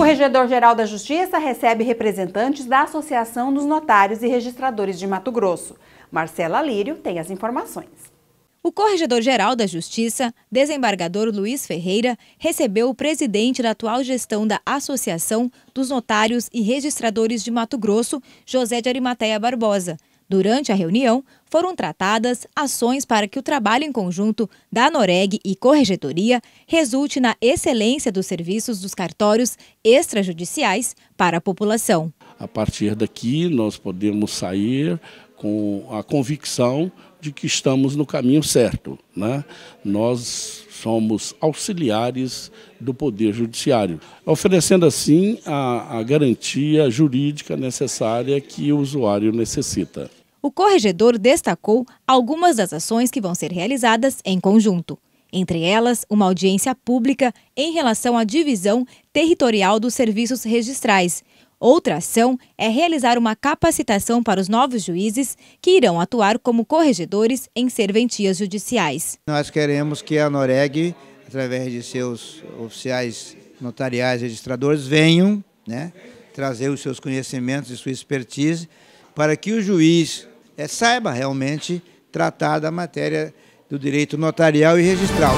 Corregedor-Geral da Justiça recebe representantes da Associação dos Notários e Registradores de Mato Grosso. Marcela Lírio tem as informações. O Corregedor-Geral da Justiça, desembargador Luiz Ferreira, recebeu o presidente da atual gestão da Associação dos Notários e Registradores de Mato Grosso, José de Arimateia Barbosa. Durante a reunião, foram tratadas ações para que o trabalho em conjunto da Noreg e Corregedoria resulte na excelência dos serviços dos cartórios extrajudiciais para a população. A partir daqui, nós podemos sair com a convicção de que estamos no caminho certo. Né? Nós somos auxiliares do Poder Judiciário, oferecendo assim a, a garantia jurídica necessária que o usuário necessita. O corregedor destacou algumas das ações que vão ser realizadas em conjunto. Entre elas, uma audiência pública em relação à divisão territorial dos serviços registrais Outra ação é realizar uma capacitação para os novos juízes que irão atuar como corregedores em serventias judiciais. Nós queremos que a Noreg, através de seus oficiais notariais registradores, venham né, trazer os seus conhecimentos e sua expertise para que o juiz é, saiba realmente tratar da matéria do direito notarial e registral.